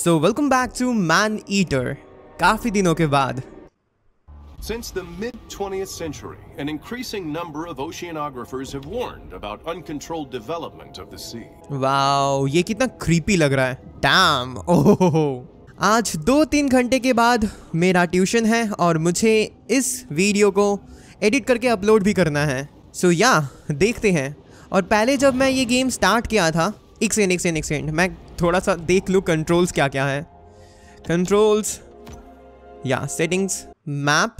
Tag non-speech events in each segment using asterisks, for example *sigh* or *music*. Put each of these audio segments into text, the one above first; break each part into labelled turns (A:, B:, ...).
A: So welcome back to Maneater काफी दिनों के बाद. Since the mid 20th century, an increasing number of oceanographers have warned about uncontrolled development of the sea. Wow, ये कितना creepy लग रहा है. Damn. Oh. Ho, ho. आज दो तीन घंटे के बाद मेरा ट्यूशन है और मुझे इस वीडियो को एडिट करके अपलोड भी करना है सो so, या yeah, देखते हैं और पहले जब मैं ये गेम स्टार्ट किया था एक सेकेंड एक सेकेंड एक सेकेंड मैं थोड़ा सा देख लो कंट्रोल्स क्या क्या है कंट्रोल्स या settings map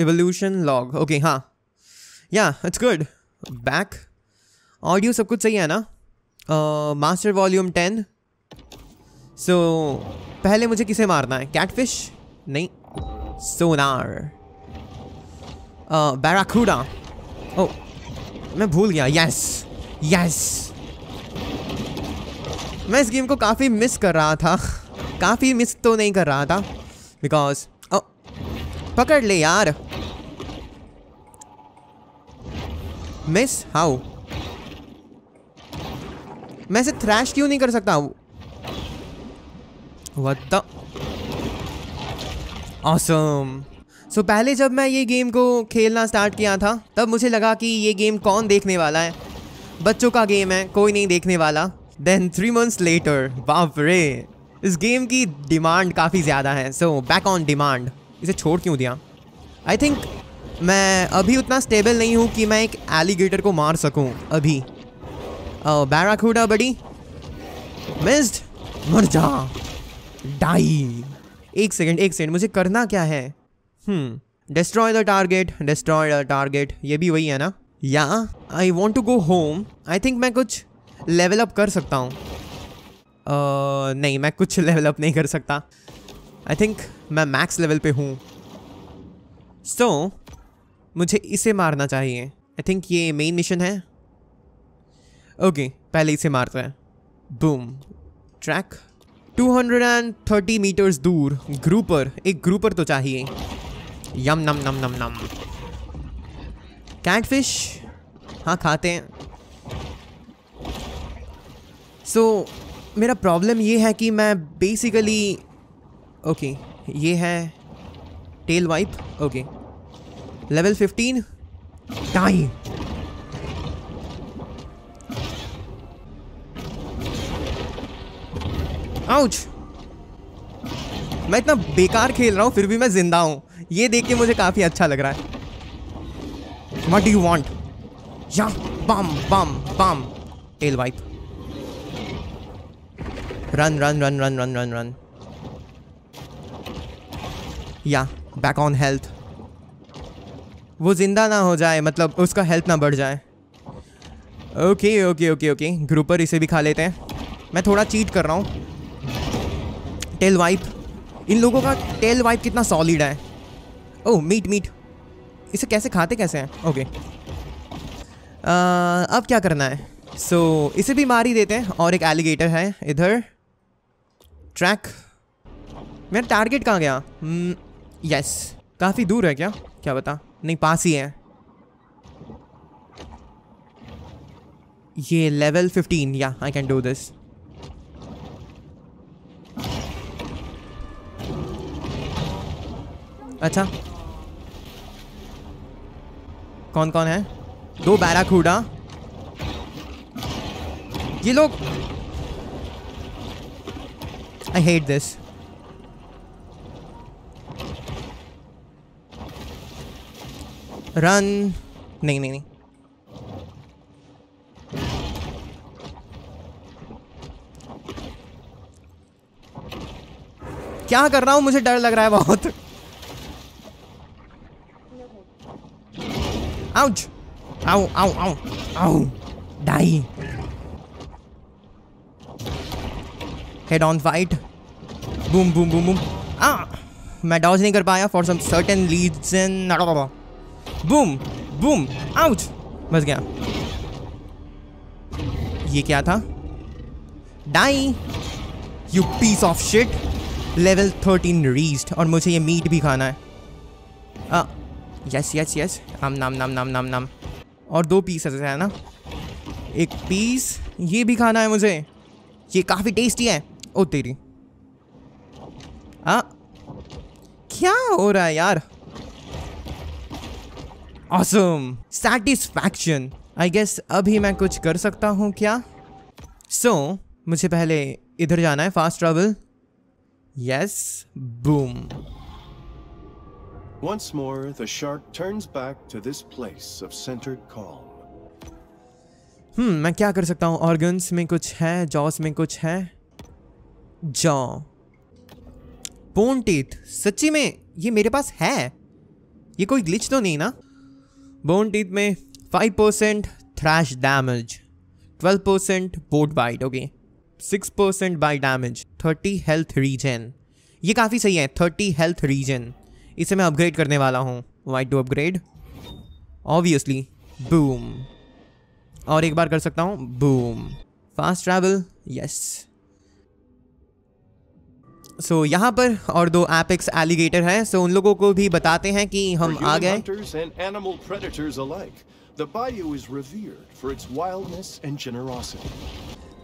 A: evolution log okay हाँ या इट्स गुड बैक ऑडियो सब कुछ सही है ना मास्टर वॉल्यूम टेन सो पहले मुझे किसे मारना है कैटफिश नहीं सोनार बैराखूडा ओ मैं भूल गया यस यस मैं इस गेम को काफ़ी मिस कर रहा था काफ़ी मिस तो नहीं कर रहा था बिकॉज oh, पकड़ ले यार मिस हाउ मैं इसे थ्रैश क्यों नहीं कर सकता वट ऑसम सो पहले जब मैं ये गेम को खेलना स्टार्ट किया था तब मुझे लगा कि ये गेम कौन देखने वाला है बच्चों का गेम है कोई नहीं देखने वाला देन थ्री मंथ्स लेटर बाप रे इस गेम की डिमांड काफ़ी ज़्यादा है सो बैक ऑन डिमांड इसे छोड़ क्यों दिया आई थिंक मैं अभी उतना स्टेबल नहीं हूँ कि मैं एक एलिगेटर को मार सकूँ अभी बैराखूडा बड़ी मिस्ड मर जा डाई एक सेकेंड एक सेकेंड मुझे करना क्या है destroy the target destroy the target ये भी वही है ना या I want to go home I think मैं कुछ लेवल अप कर सकता हूँ uh, नहीं मैं कुछ लेवल अप नहीं कर सकता आई थिंक मैं मैक्स लेवल पे हूँ सो so, मुझे इसे मारना चाहिए आई थिंक ये मेन मिशन है ओके okay, पहले इसे मारते हैं बूम ट्रैक 230 मीटर्स दूर ग्रुपर एक ग्रुपर तो चाहिए यम नम नम नम नम कैटफिश हाँ खाते हैं सो so, मेरा प्रॉब्लम ये है कि मैं बेसिकली ओके okay, ये है tail whip okay level fifteen time ouch मैं इतना बेकार खेल रहा हूँ फिर भी मैं जिंदा हूँ ये देख के मुझे काफ़ी अच्छा लग रहा है वट डू वॉन्ट या bomb bomb bomb tail whip Run, run, run, run, run, run, run. या बैक ऑन हेल्थ वो ज़िंदा ना हो जाए मतलब उसका हेल्थ ना बढ़ जाए okay okay okay okay grouper इसे भी खा लेते हैं मैं थोड़ा चीट कर रहा हूँ टेल वाइप इन लोगों का टेल वाइप कितना सॉलिड है ओह मीट मीट इसे कैसे खाते कैसे हैं ओके uh, अब क्या करना है सो so, इसे भी मार ही देते हैं और एक एलिगेटर है इधर ट्रैक मेरा टारगेट कहाँ गया यस hmm, काफ़ी दूर है क्या क्या बता नहीं पास ही है ये लेवल फिफ्टीन या आई कैन डू दिस अच्छा कौन कौन है दो बैरा खूडा ये लोग I hate this. Run! नहीं नहीं नहीं क्या कर रहा हूं मुझे डर लग रहा है बहुत आउच आऊ ow ow ow die head on fight boom boom boom boom ah मैं डाउज नहीं कर पाया for some certain reason boom boom ouch बस गया ये क्या था die you piece of shit level thirteen reached और मुझे ये मीट भी खाना है आ, यस यस यस आम नाम नाम नाम नाम नाम और दो पीस है ना एक पीस ये भी खाना है मुझे ये काफ़ी टेस्टी है ओ तेरी आ हाँ? क्या हो रहा है यार ऑसम सेटिस्फैक्शन आई गेस अभी मैं कुछ कर सकता हूँ क्या सो so, मुझे पहले इधर जाना है fast travel yes boom once more the shark turns back to this place of centred call hmm मैं क्या कर सकता हूँ ऑर्गन्स में कुछ है जॉस में कुछ है जॉ बोन टीथ सच्ची में ये मेरे पास है ये कोई ग्लिच तो नहीं ना बोन टीथ में five percent thrash damage twelve percent boat bite okay six percent bite damage thirty health regen ये काफ़ी सही है थर्टी हेल्थ रीजन इसे मैं अपग्रेड करने वाला हूँ white to upgrade obviously boom और एक बार कर सकता हूँ boom fast travel yes so so, यहाँ पर और दो एपिक्स एलिगेटर हैं सो so उन लोगों को भी बताते हैं कि हम आ गए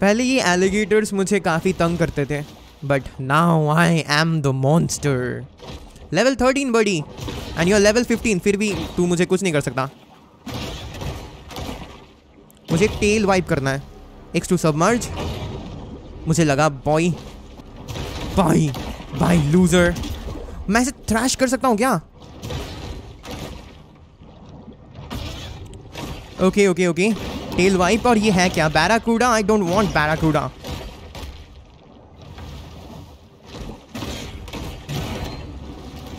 A: पहले ये एलिगेटर्स मुझे काफ़ी तंग करते थे but now I am the monster level thirteen buddy and you're level fifteen फिर भी तू मुझे कुछ नहीं कर सकता मुझे टेल वाइप करना है एक्स टू सबमर्ज मुझे लगा बॉय भाई भाई लूजर मैं इसे थ्रैश कर सकता हूँ क्या okay okay okay tail whip और ये है क्या बैराकूडा आई डोंट बैरा बैराकूडा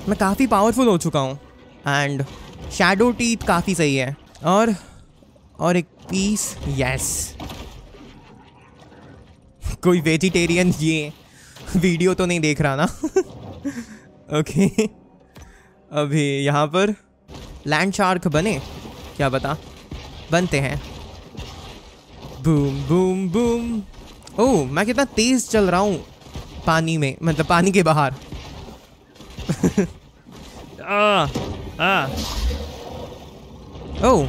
A: मैं काफ़ी पावरफुल हो चुका हूँ एंड शेडो टीथ काफ़ी सही है और और एक पीस यस *laughs* कोई वेजिटेरियन ये वीडियो तो नहीं देख रहा ना ओके अभी यहाँ पर लैंड शार्क बने क्या बता बनते हैं बूम बूम बूम ओह मैं कितना तेज़ चल रहा हूँ पानी में मतलब पानी के बाहर आ, आ, ओ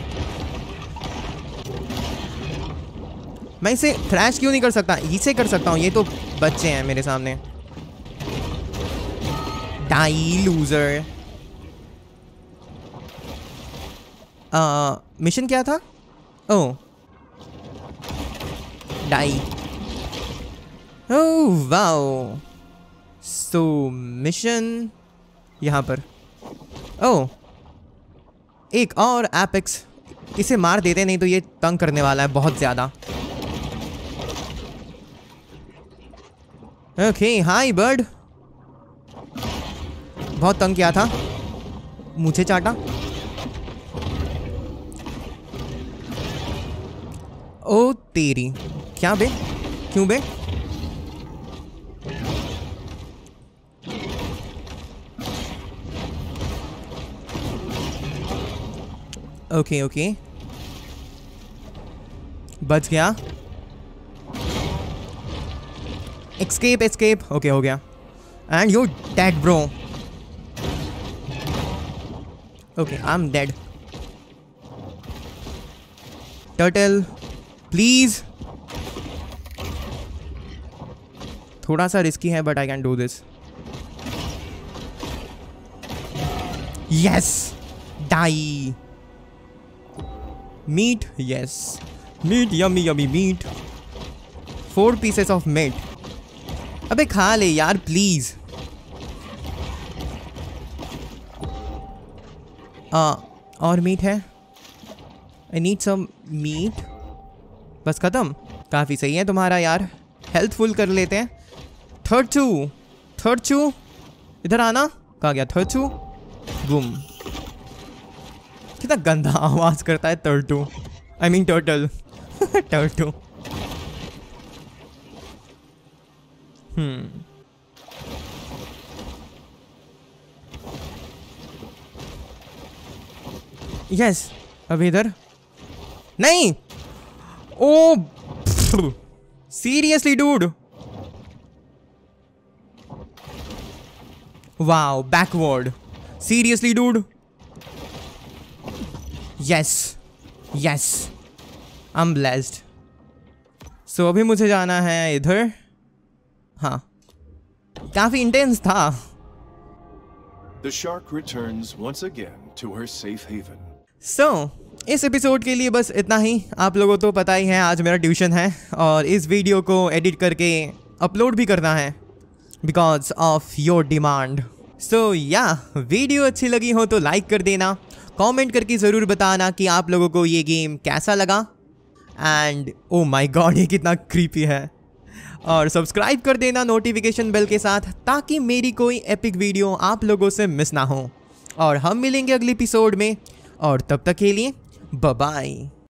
A: मैं इसे थ्रैश क्यों नहीं कर सकता इसे कर सकता हूँ ये तो बच्चे हैं मेरे सामने डाई लूजर मिशन क्या था oh die oh wow so mission यहाँ पर ओ oh. एक और एपेक्स इसे मार देते नहीं तो ये तंग करने वाला है बहुत ज़्यादा ओके हाय बर्ड बहुत तंग किया था मुझे चाटा ओ तेरी क्या बे क्यों बे ओके ओके बच गया एक्सकेप एक्सकेप ओके हो गया and you dead bro okay I am dead turtle please थोड़ा सा रिस्की है but I can do this yes die meat yes meat yummy yummy meat four pieces of meat अबे खा ले यार please आ, और मीट है आई नीड सम मीट बस ख़त्म काफ़ी सही है तुम्हारा यार हेल्थफुल कर लेते हैं थर्ड चू थर्ड चू इधर आना कहा गया थर्ड चू गुम कितना गंदा आवाज़ करता है टर्टू आई मीन टर्टल टर्टू Hmm. हम्म। यस yes, अभी इधर नहीं oh seriously dude wow backward seriously dude yes yes I am blessed so अभी मुझे जाना है इधर हाँ काफी इंटेंस था The shark returns once again to her safe haven. So, इस एपिसोड के लिए बस इतना ही आप लोगों तो पता ही है आज मेरा ट्यूशन है और इस वीडियो को एडिट करके अपलोड भी करना है because of your demand so या वीडियो अच्छी लगी हो तो लाइक कर देना कमेंट करके ज़रूर बताना कि आप लोगों को ये गेम कैसा लगा एंड ओ माय गॉड ये कितना क्रीपी है और सब्सक्राइब कर देना नोटिफिकेशन बेल के साथ ताकि मेरी कोई एपिक वीडियो आप लोगों से मिस ना हो और हम मिलेंगे अगले एपिसोड में और तब तक के लिए बाय